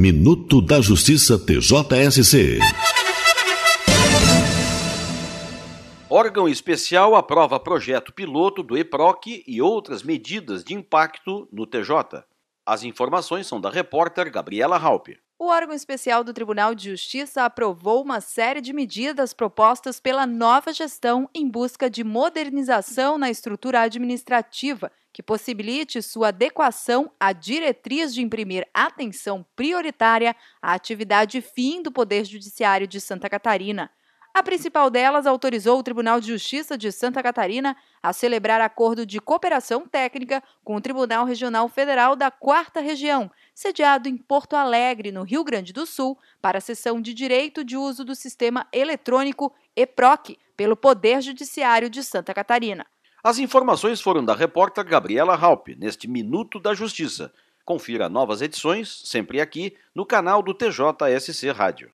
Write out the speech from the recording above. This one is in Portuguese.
Minuto da Justiça TJSC. Órgão especial aprova projeto piloto do EPROC e outras medidas de impacto no TJ. As informações são da repórter Gabriela Halpe. O órgão especial do Tribunal de Justiça aprovou uma série de medidas propostas pela nova gestão em busca de modernização na estrutura administrativa que possibilite sua adequação à diretriz de imprimir atenção prioritária à atividade fim do Poder Judiciário de Santa Catarina. A principal delas autorizou o Tribunal de Justiça de Santa Catarina a celebrar acordo de cooperação técnica com o Tribunal Regional Federal da Quarta Região, sediado em Porto Alegre, no Rio Grande do Sul, para a sessão de Direito de Uso do Sistema Eletrônico EPROC, pelo Poder Judiciário de Santa Catarina. As informações foram da repórter Gabriela Halpe, neste Minuto da Justiça. Confira novas edições, sempre aqui, no canal do TJSC Rádio.